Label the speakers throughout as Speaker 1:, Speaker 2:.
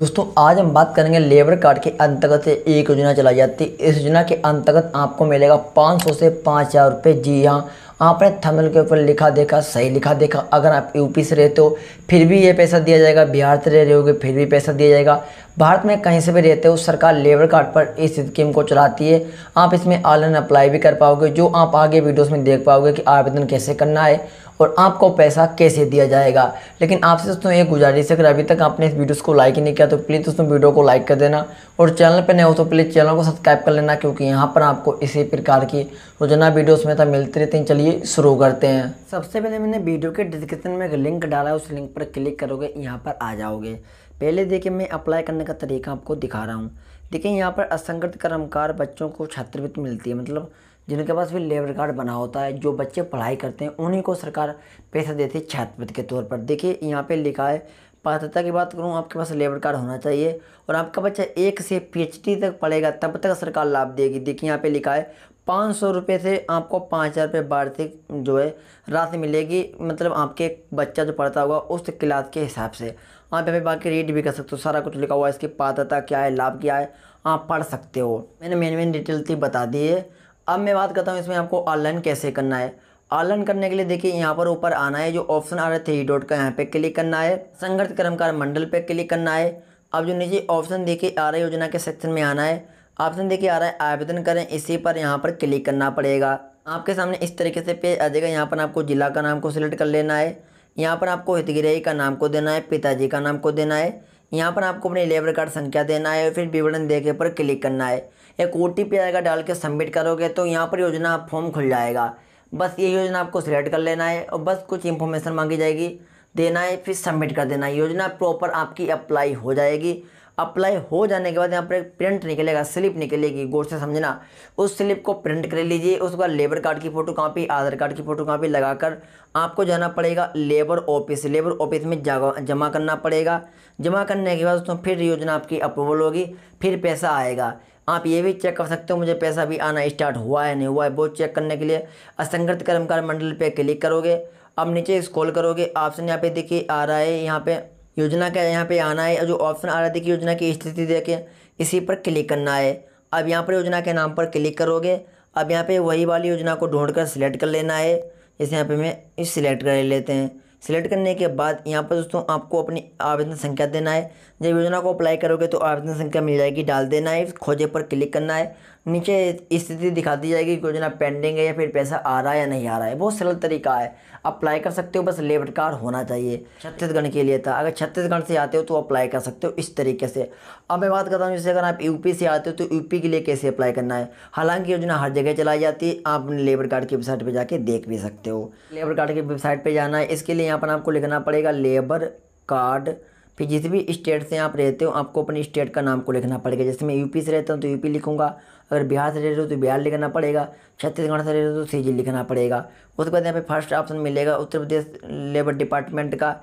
Speaker 1: दोस्तों आज हम बात करेंगे लेबर कार्ड के अंतर्गत एक योजना चलाई जाती है इस योजना के अंतर्गत आपको मिलेगा 500 से पाँच हज़ार रुपये जी हाँ आपने थमल के ऊपर लिखा देखा सही लिखा देखा अगर आप यूपी से रहते हो फिर भी ये पैसा दिया जाएगा बिहार से रह रहे होगे फिर भी पैसा दिया जाएगा भारत में कहीं से भी रहते हो सरकार लेबर कार्ड पर इस स्कीम को चलाती है आप इसमें ऑनलाइन अप्लाई भी कर पाओगे जो आप आगे वीडियोस में देख पाओगे कि आवेदन कैसे करना है और आपको पैसा कैसे दिया जाएगा लेकिन आपसे दोस्तों ये गुजारिश है अगर अभी तक आपने इस वीडियोस को लाइक ही नहीं किया तो प्लीज़ दोस्तों वीडियो को लाइक कर देना और चैनल पर नए हो तो प्लीज़ चैनल को सब्सक्राइब कर लेना क्योंकि यहाँ पर आपको इसी प्रकार की रोजाना वीडियोज़ में तो मिलती रहती चलिए चलिए शुरू करते हैं सबसे पहले मैंने वीडियो के डिस्क्रिप्शन में एक लिंक डाला है उस लिंक पर क्लिक करोगे यहाँ पर आ जाओगे पहले देखिए मैं अप्लाई करने का तरीका आपको दिखा रहा हूँ देखिए यहाँ पर असंगठित कर्मकार बच्चों को छात्रवृत्ति मिलती है मतलब जिनके पास भी लेबर कार्ड बना होता है जो बच्चे पढ़ाई करते हैं उन्हीं को सरकार पैसा देती है छात्रवृत्ति के तौर पर देखिए यहाँ पर लिखा है पात्रता की बात करूँ आपके पास लेबर कार्ड होना चाहिए और आपका बच्चा एक से पीएचडी तक पढ़ेगा तब तक सरकार लाभ देगी देखिए यहाँ पे लिखा है पाँच सौ रुपये से आपको पाँच हज़ार रुपये वार्षिक जो है राशि मिलेगी मतलब आपके बच्चा जो पढ़ता होगा उस क्लास के हिसाब से आप यहाँ पे बाकी रीड भी कर सकते हो सारा कुछ लिखा हुआ है इसकी पात्रता क्या है लाभ क्या है आप पढ़ सकते हो मैंने मेन मेन डिटेल थी बता दी है अब मैं बात करता हूँ इसमें आपको ऑनलाइन कैसे करना है आलन करने के लिए देखिए यहाँ पर ऊपर आना है जो ऑप्शन आ रहा है थ्री डॉट का यहाँ पे क्लिक करना है संगठित कर्मकार मंडल पे क्लिक करना है अब जो नीचे ऑप्शन देखिए आ रहा है योजना के सेक्शन में आना है ऑप्शन देखिए आ रहा है आवेदन करें इसी पर यहाँ पर क्लिक करना पड़ेगा आपके सामने इस तरीके से पेज आ जाएगा यहाँ पर आपको जिला का नाम को सिलेक्ट कर लेना है यहाँ पर आपको हितगिरही का नाम को देना है पिताजी का नाम को देना है यहाँ पर आपको अपने लेबर कार्ड संख्या देना है फिर विवरण देखे पर क्लिक करना है एक ओ टी आएगा डाल के सबमिट करोगे तो यहाँ पर योजना फॉर्म खुल जाएगा बस ये योजना आपको सिलेक्ट कर लेना है और बस कुछ इन्फॉर्मेशन मांगी जाएगी देना है फिर सबमिट कर देना है योजना प्रॉपर आपकी अप्लाई हो जाएगी अप्लाई हो जाने के बाद यहाँ पर एक प्रिंट निकलेगा स्लिप निकलेगी गौर से समझना उस स्लिप को प्रिंट कर लीजिए उसके बाद लेबर कार्ड की फ़ोटो कापी आधार कार्ड की फ़ोटो कापी लगाकर आपको जाना पड़ेगा लेबर ऑफिस लेबर ऑफिस में जमा करना पड़ेगा जमा करने के बाद उसमें फिर योजना आपकी अप्रूवल होगी फिर पैसा आएगा आप ये भी चेक कर सकते हो मुझे पैसा भी आना स्टार्ट हुआ है नहीं हुआ है वो चेक करने के लिए असंगठित कर्मकार मंडल पे क्लिक करोगे अब नीचे स्क्रॉल करोगे ऑप्शन यहाँ पे देखिए आ रहा है यहाँ पे योजना का यहाँ पे आना है जो ऑप्शन आ रहा है देखिए योजना की स्थिति देखें इसी पर क्लिक करना है अब यहाँ पर योजना के नाम पर क्लिक करोगे अब यहाँ पर वही वाली योजना को ढूंढ कर सिलेक्ट कर लेना है जैसे यहाँ पर मैं इस सिलेक्ट कर लेते हैं सिलेक्ट करने के बाद यहाँ पर दोस्तों आपको अपनी आवेदन संख्या देना है जब योजना को अप्लाई करोगे तो आवेदन संख्या मिल जाएगी डाल देना है खोजे पर क्लिक करना है नीचे स्थिति दिखा दी जाएगी कि योजना पेंडिंग है या फिर पैसा आ रहा है या नहीं आ रहा है बहुत सरल तरीका है अप्लाई कर सकते हो बस लेबर कार्ड होना चाहिए छत्तीसगढ़ के लिए था अगर छत्तीसगढ़ से आते हो तो अप्लाई कर सकते हो इस तरीके से अब मैं बात करता हूँ जैसे अगर आप यूपी से आते हो तो यूपी के लिए कैसे अप्लाई करना है हालांकि योजना हर जगह चलाई जाती है आप लेबर कार्ड की वेबसाइट पर जाके देख भी सकते हो लेबर कार्ड की वेबसाइट पर जाना है इसके लिए यहाँ पर आपको लिखना पड़ेगा लेबर कार्ड फिर जिस भी स्टेट से आप रहते हो आपको अपनी स्टेट का नाम को लिखना पड़ेगा जैसे मैं यूपी से रहता हूँ तो यूपी लिखूंगा अगर बिहार से रह रहे हो तो बिहार लिखना पड़ेगा छत्तीसगढ़ से रह रहे हो तो सीजी लिखना पड़ेगा उसके बाद यहाँ पे फर्स्ट ऑप्शन मिलेगा उत्तर प्रदेश लेबर डिपार्टमेंट का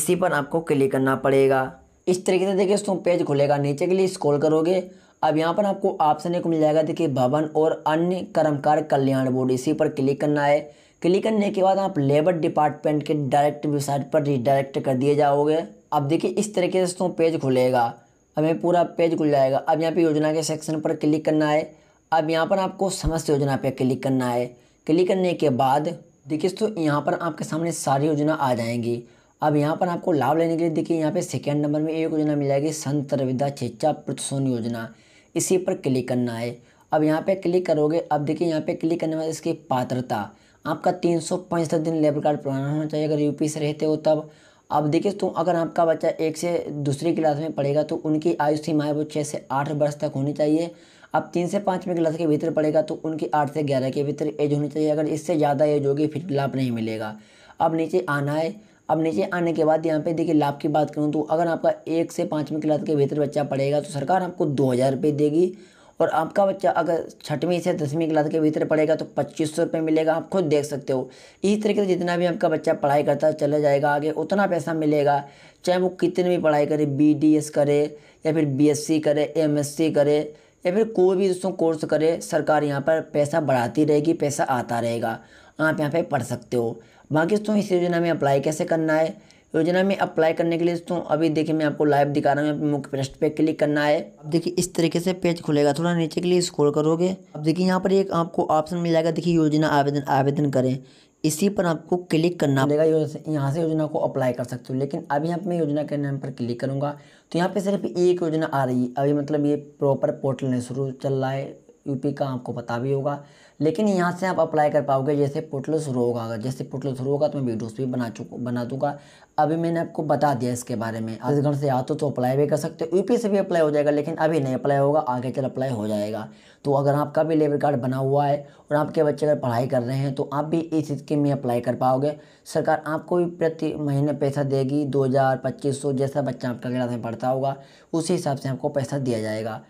Speaker 1: इसी पर आपको क्लिक करना पड़ेगा इस तरीके से देखिए दोस्तों पेज खुलेगा नीचे के लिए स्क्रॉल करोगे अब यहाँ पर आपको ऑप्शन एक मिल जाएगा देखिए भवन और अन्य कर्मकार कल्याण बोर्ड इसी पर क्लिक करना है क्लिक करने के बाद आप लेबर डिपार्टमेंट के डायरेक्ट वेबसाइट पर रिडायरेक्ट कर दिए जाओगे अब देखिए इस तरीके से दोस्तों पेज खुलेगा हमें पूरा पेज खुल जाएगा अब यहाँ पे योजना के सेक्शन पर क्लिक करना है अब यहाँ पर आपको समस्त योजना पे क्लिक करना है क्लिक करने के बाद देखिए दोस्तों यहाँ पर आपके सामने सारी योजना आ जाएंगी अब यहाँ पर आपको लाभ लेने के लिए देखिए यहाँ पे सेकेंड नंबर में एक योजना मिल जाएगी संत रविदा छेचा प्रतसोन योजना इसी पर क्लिक करना है अब यहाँ पे क्लिक करोगे अब देखिए यहाँ पे क्लिक करने के बाद इसकी पात्रता आपका तीन सौ पैंसठ दिन लेबर कार्ड पुराना होना चाहिए अगर यूपी से रहते हो तब अब देखिए तो अगर आपका बच्चा एक से दूसरी क्लास में पढ़ेगा तो उनकी आयु सीमाएँ वो छः से आठ वर्ष तक होनी चाहिए अब तीन से पाँचवीं क्लास के भीतर पड़ेगा तो उनकी आठ से ग्यारह के भीतर एज होनी चाहिए अगर इससे ज़्यादा एज होगी फिर लाभ नहीं मिलेगा अब नीचे आना है अब नीचे आने के बाद यहाँ पे देखिए लाभ की बात करूँ तो अगर आपका एक से पाँचवीं क्लास के भीतर बच्चा पढ़ेगा तो सरकार आपको दो हज़ार रुपये देगी और आपका बच्चा अगर छठवीं से दसवीं क्लास के भीतर पढ़ेगा तो पच्चीस सौ रुपये मिलेगा आप खुद देख सकते हो इस तरीके से जितना भी आपका बच्चा पढ़ाई करता चला जाएगा आगे उतना पैसा मिलेगा चाहे वो कितनी भी पढ़ाई करे बी डी एस करे या फिर बी एस सी करे एम एस सी करे या फिर कोई भी दोस्तों कोर्स करे सरकार यहाँ पर पैसा बढ़ाती रहेगी पैसा आता रहेगा आप यहाँ पे पढ़ सकते हो बाकी दोस्तों इस योजना में अप्लाई कैसे करना है योजना में अप्लाई करने के लिए दोस्तों अभी देखिए मैं आपको लाइव दिखा रहा हूँ अपने मुख्य पृष्ठ पे क्लिक करना है अब देखिए इस तरीके से पेज खुलेगा थोड़ा नीचे के लिए स्क्रॉल करोगे अब देखिए यहाँ पर एक आपको ऑप्शन मिल जाएगा देखिए योजना आवेदन आवेदन करें इसी पर आपको क्लिक करना पड़ेगा यहाँ से योजना को अप्लाई कर सकते हो लेकिन अभी यहाँ मैं योजना के नाम पर क्लिक करूँगा तो यहाँ पर सिर्फ एक योजना आ रही है अभी मतलब ये प्रॉपर पोर्टल नहीं शुरू चल रहा है यूपी का आपको पता भी होगा लेकिन यहाँ से आप अप्लाई कर पाओगे जैसे पोर्टल शुरू होगा अगर जैसे पोर्टल शुरू होगा तो मैं वीडियोस भी बना चुक बना दूंगा अभी मैंने आपको बता दिया इसके बारे में अजगढ़ से आ तो अप्लाई भी कर सकते हो यूपी से भी अप्लाई हो जाएगा लेकिन अभी नहीं अप्लाई होगा आगे चल अप्लाई हो जाएगा तो अगर आपका भी लेबर कार्ड बना हुआ है और आपके बच्चे अगर पढ़ाई कर रहे हैं तो आप भी इस स्कीम में अप्लाई कर पाओगे सरकार आपको भी प्रति महीने पैसा देगी दो हज़ार जैसा बच्चा आपका क्लास में पढ़ता होगा उसी हिसाब से आपको पैसा दिया जाएगा